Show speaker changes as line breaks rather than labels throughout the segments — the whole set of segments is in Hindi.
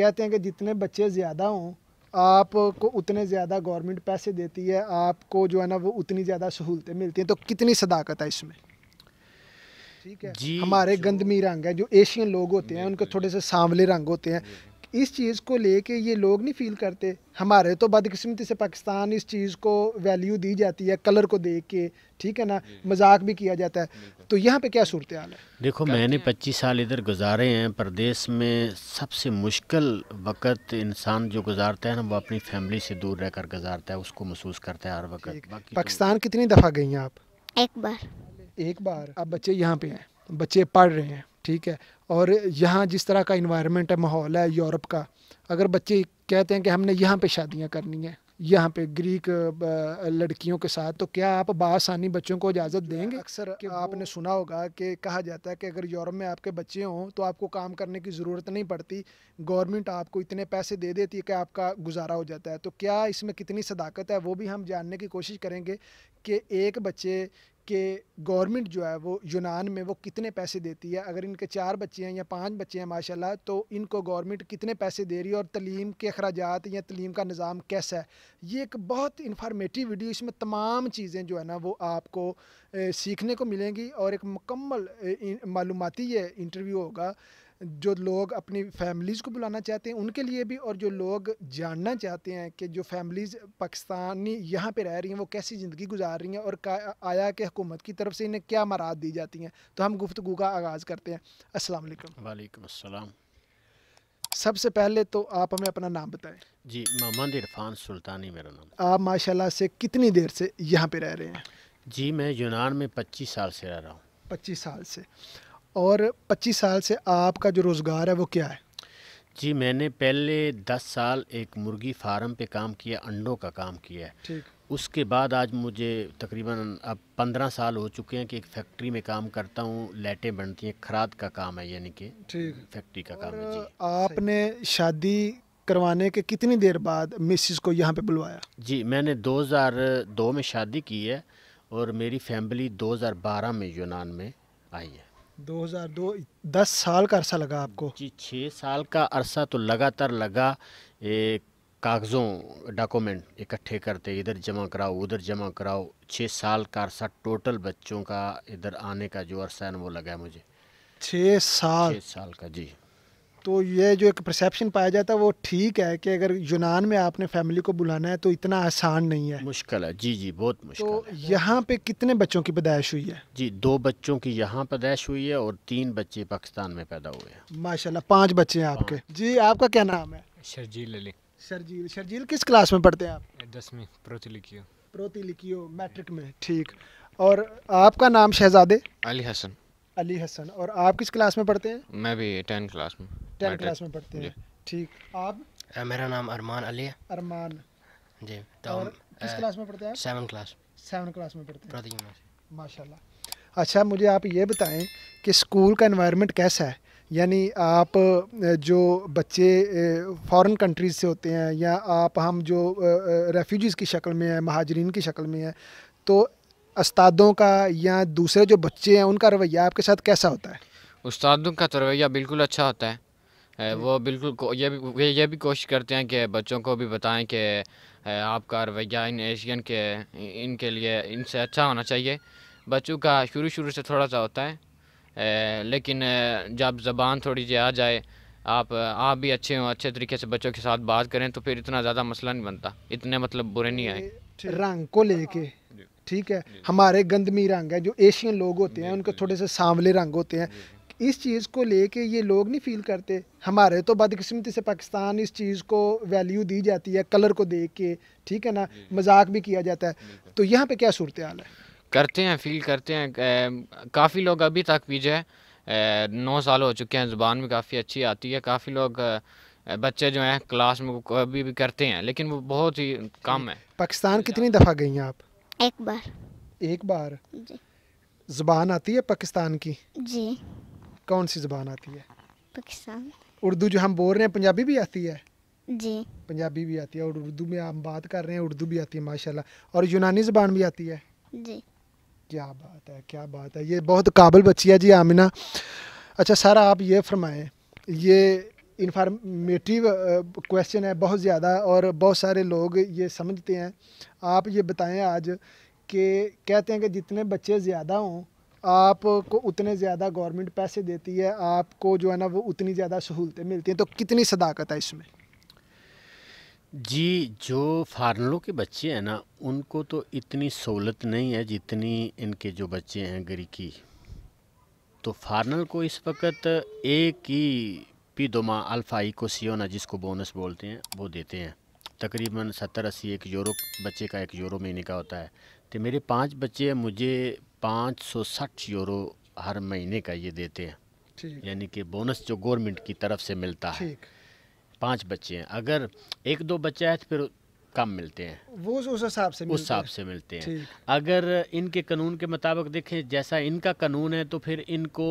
कहते हैं कि जितने बच्चे ज़्यादा हों आपको उतने ज़्यादा गवर्नमेंट पैसे देती है आपको जो है ना वो उतनी ज़्यादा सहूलतें मिलती हैं तो कितनी सदाकत है इसमें ठीक है हमारे गंदमी रंग है जो एशियन लोग होते हैं उनके थोड़े से सांवले रंग होते हैं इस चीज़ को लेके ये लोग नहीं फील करते हमारे तो बदकस्मती से पाकिस्तान इस चीज़ को वैल्यू दी जाती है कलर को देख के ठीक है ना मजाक भी किया जाता है तो यहाँ पे क्या सूरत हाल है
देखो मैंने 25 साल इधर गुजारे हैं प्रदेश में सबसे मुश्किल वक्त इंसान जो गुजारता है ना वो अपनी फैमिली से दूर रहकर गुजारता है उसको महसूस करता है हर वक्त तो
पाकिस्तान कितनी दफ़ा गई हैं आप एक बार एक बार आप बच्चे यहाँ पे हैं बच्चे पढ़ रहे हैं ठीक है और यहाँ जिस तरह का इन्वायरमेंट है माहौल है यूरोप का अगर बच्चे कहते हैं कि हमने यहाँ पे शादियाँ करनी है यहाँ पे ग्रीक लड़कियों के साथ तो क्या आप बासानी बच्चों को इजाज़त देंगे अक्सर आपने सुना होगा कि कहा जाता है कि अगर यूरोप में आपके बच्चे हों तो आपको काम करने की ज़रूरत नहीं पड़ती गवर्नमेंट आपको इतने पैसे दे देती है कि आपका गुजारा हो जाता है तो क्या इसमें कितनी सदाकत है वो भी हम जानने की कोशिश करेंगे कि एक बच्चे कि गवर्नमेंट जो है वो यूनान में वो कितने पैसे देती है अगर इनके चार बच्चे हैं या पांच बच्चे हैं माशाल्लाह तो इनको गवर्नमेंट कितने पैसे दे रही है और तलीम के अखराज या तलीम का निज़ाम कैसा है ये एक बहुत इन्फॉर्मेटिव वीडियो इसमें तमाम चीज़ें जो है ना वो आपको ए, सीखने को मिलेंगी और एक मकम्मल मालूमती ये इंटरव्यू होगा जो लोग अपनी फैमिलीज़ को बुलाना चाहते हैं उनके लिए भी और जो लोग जानना चाहते हैं कि जो फैमिलीज़ पाकिस्तानी यहाँ पे रह रही हैं वो कैसी ज़िंदगी गुजार रही हैं और आया कि हुकूमत की तरफ से इन्हें क्या मराद दी जाती हैं तो हम गुफ्तु का आगाज़ करते हैं अस्सलाम
वालेकुम अस्सलाम
सबसे पहले तो आप हमें अपना नाम बताएं
जी मोहम्मद इरफान सुल्तानी मेरा
नाम आप माशाल्लाह से कितनी देर से यहाँ पे रह रहे हैं
जी मैं यूनान में पच्चीस साल से रह रहा हूँ
पच्चीस साल से और 25 साल से आपका जो रोज़गार है वो क्या है
जी मैंने पहले 10 साल एक मुर्गी फार्म पे काम किया अंडों का काम किया है ठीक उसके बाद आज मुझे तकरीबन अब पंद्रह साल हो चुके हैं कि एक फैक्ट्री में काम करता हूँ लाइटें बनती हैं खराद का काम है यानी कि ठीक फैक्ट्री का काम है जी
आपने शादी करवाने के कितनी देर बाद मिसिस को यहाँ पे बुलवाया
जी मैंने 2002 में शादी की है और मेरी फैमिली 2012 में यूनान में
आई है 2002 दस साल का अरसा लगा आपको
जी छः साल का अरसा तो लगातार लगा एक कागज़ों डॉक्यूमेंट इकट्ठे करते इधर जमा कराओ उधर जमा कराओ छः साल का अरसा टोटल बच्चों का इधर आने का जो अरसा है वो लगा है मुझे
छः साल छः साल का जी तो ये जो एक परसेप्शन पाया जाता है वो ठीक है कि अगर यूनान में आपने फैमिली को बुलाना है तो इतना आसान नहीं है मुश्किल है जी जी बहुत मुश्किल तो यहाँ पे कितने बच्चों की पैदाइश हुई है
जी दो बच्चों की यहाँ पैदाइश हुई है और तीन बच्चे पाकिस्तान में पैदा हुए
हैं माशाल्लाह पांच बच्चे हैं आपके जी आपका क्या नाम है शर्जील अली शर्जील शर्जील किस क्लास में पढ़ते हैं आप दसवीं प्रोती लिखियो प्रोती लिखियो मैट्रिक में ठीक और आपका नाम शहजादे अली हसन अली हसन और आप किस क्लास में पढ़ते हैं
मैं भी टेंथ क्लास में
टेंथ क्लास में पढ़ते हैं ठीक आप
आ, मेरा नाम अरमान अली है अरमान जी
तो किस क्लास में पढ़ते हैं सेवन क्लास सेवन क्लास में पढ़ते हैं माशाल्लाह अच्छा मुझे आप ये बताएं कि स्कूल का इन्वायरमेंट कैसा है यानी आप जो बच्चे फॉरेन कंट्रीज से होते हैं या आप हम जो रेफ्यूजीज़ की शक्ल में हैं महाजरीन की शक्ल में हैं तो उस्तादों का या दूसरे जो बच्चे हैं उनका रवैया आपके साथ कैसा होता है
उस्तादों का तो रवैया बिल्कुल अच्छा होता है वो बिल्कुल ये भी ये भी कोशिश करते हैं कि बच्चों को भी बताएं कि आपका रवैया इन एशियन के इनके लिए इनसे अच्छा होना चाहिए बच्चों का शुरू शुरू से थोड़ा सा होता है लेकिन जब ज़बान थोड़ी सी आ जाए आप आप भी अच्छे हों अच्छे तरीके से बच्चों के साथ बात करें तो फिर इतना ज़्यादा मसला नहीं बनता इतने मतलब बुरे नहीं आए
रंग को लेके ठीक है हमारे गंदमी रंग है जो एशियन लोग होते हैं उनके थोड़े से सांवले रंग होते हैं इस चीज़ को लेके ये लोग नहीं फील करते हमारे तो बदकिस्मती से पाकिस्तान इस चीज़ को वैल्यू दी जाती है कलर को देख के ठीक है ना मजाक भी किया जाता है तो यहाँ पे क्या सूरत हाल है
करते हैं फील करते हैं काफ़ी लोग अभी तक भी जो नौ साल हो चुके हैं ज़ुबान भी काफ़ी अच्छी आती है काफ़ी लोग बच्चे जो हैं क्लास में अभी भी करते हैं लेकिन वो बहुत ही कम है
पाकिस्तान कितनी दफ़ा गई हैं आप एक बार एक बार ज़ुबान आती है पाकिस्तान की जी कौन सी जबान आती है पाकिस्तान उर्दू जो हम बोल रहे हैं पंजाबी भी आती है जी पंजाबी भी आती है और उर्दू में हम बात कर रहे हैं उर्दू भी आती है माशाल्लाह और यूनानी ज़बान भी आती है जी क्या बात है क्या बात है ये बहुत काबिल बच्ची है जी आमिना अच्छा सर आप ये फरमाएं ये इंफॉर्मेटिव क्वेश्चन है बहुत ज़्यादा और बहुत सारे लोग ये समझते हैं आप ये बताएं आज कि कहते हैं कि जितने बच्चे ज़्यादा हों आपको उतने ज़्यादा गवर्नमेंट पैसे देती है आपको जो है ना वो उतनी ज़्यादा सहूलतें मिलती हैं तो कितनी सदाकत है इसमें
जी जो फार्मलों के बच्चे हैं ना उनको तो इतनी सहूलत नहीं है जितनी इनके जो बच्चे हैं गरी की तो फार्नल को इस वक्त एक ही पीदोमा अल्फ़ा को सीओना जिसको बोनस बोलते हैं वो देते हैं तकरीबन सत्तर अस्सी एक यूरो बच्चे का एक यूरो महीने का होता है तो मेरे पांच बच्चे मुझे पाँच सौ साठ यूरो हर महीने का ये देते हैं यानी कि बोनस जो गवर्नमेंट की तरफ से मिलता है पांच बच्चे हैं अगर एक दो बच्चे है तो फिर कम मिलते हैं
वो उस हिसाब से उस हिसाब से मिलते हैं
अगर इनके कानून के मुताबिक देखें जैसा इनका कानून है तो फिर इनको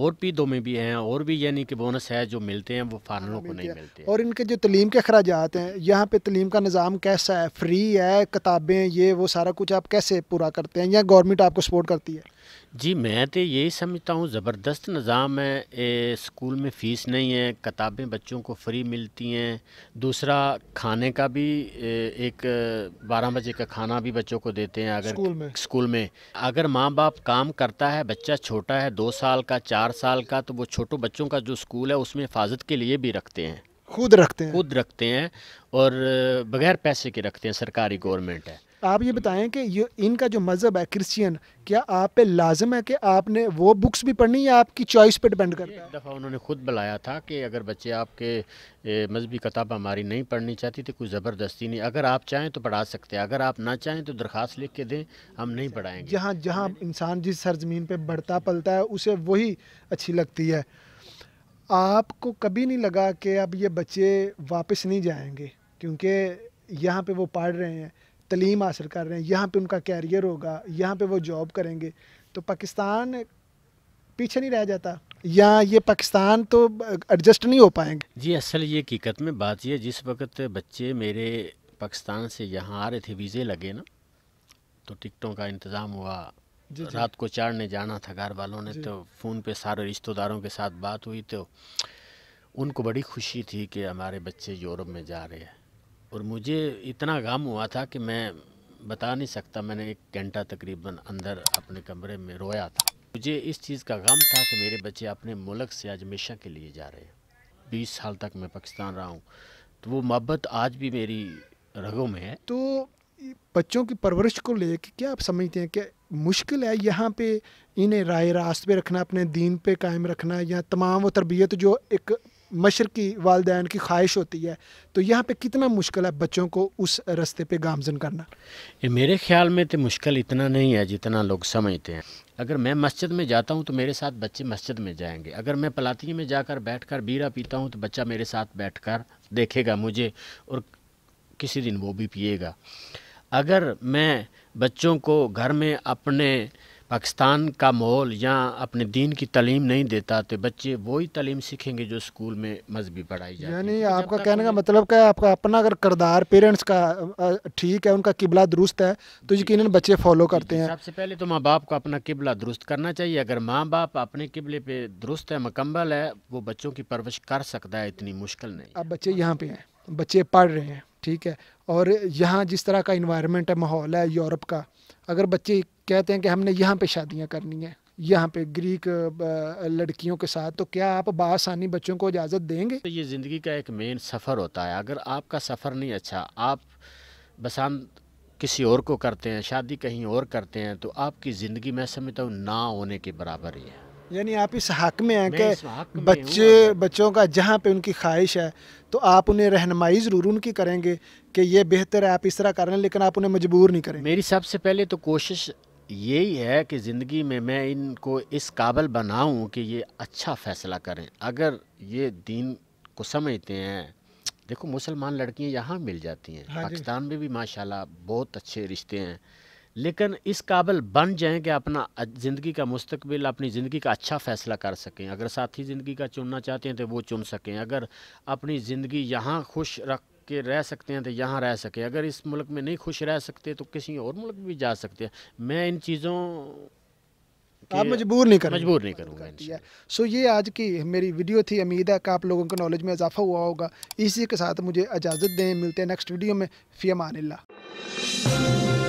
और भी दो में भी हैं और भी यानी कि बोनस है जो मिलते हैं वो फारनों को नहीं मिलते
और इनके जो तलीम के अखराज हैं यहाँ पे तलीम का निज़ाम कैसा है फ्री है किताबें ये वो सारा कुछ आप कैसे पूरा करते हैं या गवर्नमेंट आपको सपोर्ट करती है
जी मैं तो यही समझता हूँ ज़बरदस्त निज़ाम है ए, स्कूल में फ़ीस नहीं है किताबें बच्चों को फ्री मिलती हैं दूसरा खाने का भी एक बारह बजे का खाना भी बच्चों को देते हैं अगर स्कूल में स्कूल में अगर माँ बाप काम करता है बच्चा छोटा है दो साल का चार चार साल का तो वो छोटो बच्चों का जो स्कूल है उसमें हिफाजत के लिए भी रखते हैं खुद रखते हैं खुद रखते हैं और बगैर पैसे के रखते हैं सरकारी गवर्नमेंट है
आप ये बताएं कि ये इनका जो मज़हब है क्रिश्चियन क्या आप पे लाजम है कि आपने वो बुक्स भी पढ़नी या आपकी चॉइस पे डिपेंड करता है
दफ़ा उन्होंने ख़ुद बुलाया था कि अगर बच्चे आपके मजहबी किताब हमारी नहीं पढ़नी चाहती तो कोई ज़बरदस्ती नहीं अगर आप चाहें तो पढ़ा सकते हैं अगर आप ना चाहें तो दरख्वास्त लिख के दें हम नहीं पढ़ाएंगे
जहाँ जहाँ इंसान जिस सरजमीन पर बढ़ता पलता है उसे वही अच्छी लगती है आपको कभी नहीं लगा कि अब ये बच्चे वापस नहीं जाएंगे क्योंकि यहाँ पे वो पढ़ रहे हैं तलीम हासिल कर रहे हैं यहाँ पे उनका कैरियर होगा यहाँ पे वो जॉब करेंगे तो पाकिस्तान पीछे नहीं रह जाता या ये पाकिस्तान तो एडजस्ट नहीं हो पाएंगे
जी असल ये हकीकत में बात यह जिस वक्त बच्चे मेरे पाकिस्तान से यहाँ आ रहे थे वीज़े लगे ना तो टिकटों का इंतज़ाम हुआ रात को चाड़ने जाना था घर वालों ने तो फ़ोन पे सारे रिश्तेदारों के साथ बात हुई तो उनको बड़ी खुशी थी कि हमारे बच्चे यूरोप में जा रहे हैं और मुझे इतना गम हुआ था कि मैं बता नहीं सकता मैंने एक घंटा तकरीबन अंदर अपने कमरे में रोया था मुझे इस चीज़ का गम था कि मेरे बच्चे अपने मुल्क से आज हमेशा के लिए जा रहे हैं बीस साल तक मैं पाकिस्तान रहा हूँ तो वो मोहब्बत आज भी मेरी रगों में है
तो बच्चों की परवरिश को लेकर क्या आप समझते हैं कि मुश्किल है यहाँ पे इन्हें राय रास्त पे रखना अपने दीन पे कायम रखना या तमाम वो तरबियत जो एक मशरक़ी वालदेन की ख्वाहिश होती है तो यहाँ पे कितना मुश्किल है बच्चों को उस रास्ते पे गामजन करना
ये मेरे ख्याल में तो मुश्किल इतना नहीं है जितना लोग समझते हैं अगर मैं मस्जिद में जाता हूँ तो मेरे साथ बच्चे मस्जिद में जाएंगे अगर मैं पलाती में जाकर कर बीड़ा पीता हूँ तो बच्चा मेरे साथ कर देखेगा मुझे और किसी दिन वो भी पिएगा अगर मैं बच्चों को घर में अपने पाकिस्तान का माहौल या अपने दीन की तलीम नहीं देता तो बच्चे वही तलीम सीखेंगे जो स्कूल में मजहबी पढ़ाई
जाती यानी तो आपका कहने का मतलब क्या है आपका अपना अगर करदार पेरेंट्स का ठीक है उनका किबला दुरुस्त है तो यकीन बच्चे फॉलो करते हैं
सबसे पहले तो माँ बाप को अपना किबला दुरुस्त करना चाहिए अगर माँ बाप अपने किबले पर दुरुस्त है मकम्मल है वो बच्चों की परवरिश कर सकता है इतनी मुश्किल नहीं
अब बच्चे यहाँ पे हैं बच्चे पढ़ रहे हैं ठीक है और यहाँ जिस तरह का इन्वायरमेंट है माहौल है यूरोप का अगर बच्चे कहते हैं कि हमने यहाँ पे शादियाँ करनी है यहाँ पे ग्रीक लड़कियों के साथ तो क्या आप बासानी बच्चों को इजाज़त देंगे
तो ये ज़िंदगी का एक मेन सफ़र होता है अगर आपका सफ़र नहीं अच्छा आप बसंत किसी और को करते हैं शादी कहीं और करते हैं तो आपकी ज़िंदगी मैं समझता हूँ ना होने के बराबर ही है
यानी आप इस हक में हैं कि बच्चे बच्चों का जहाँ पे उनकी ख्वाहिश है तो आप उन्हें रहनमाई ज़रूर उनकी करेंगे कि ये बेहतर है आप इस तरह कर रहे हैं लेकिन आप उन्हें मजबूर नहीं करें मेरी सबसे पहले तो कोशिश
यही है कि ज़िंदगी में मैं इनको इस काबिल बनाऊँ कि ये अच्छा फ़ैसला करें अगर ये दीन को समझते हैं देखो मुसलमान लड़कियाँ यहाँ मिल जाती हैं हाँ पाकिस्तान में भी माशाल्लाह बहुत अच्छे रिश्ते हैं लेकिन इस काबिल बन जाएं कि अपना ज़िंदगी का मुस्तबिल अपनी ज़िंदगी का अच्छा फ़ैसला कर सकें अगर साथी ज़िंदगी का चुनना चाहते हैं तो वो चुन सकें अगर अपनी ज़िंदगी यहाँ खुश रख के रह सकते हैं तो यहाँ रह सकें अगर इस मुल्क में नहीं खुश रह सकते तो किसी और मुल्क में भी जा सकते हैं मैं इन चीज़ों आप मजबूर नहीं करेंगे मजबूर नहीं
करूँगा सो ये आज की मेरी वीडियो थी उम्मीद है कि आप लोगों को नॉलेज में इजाफा हुआ होगा इसी के साथ मुझे इजाज़त दें मिलते हैं नेक्स्ट वीडियो में फ़ी ला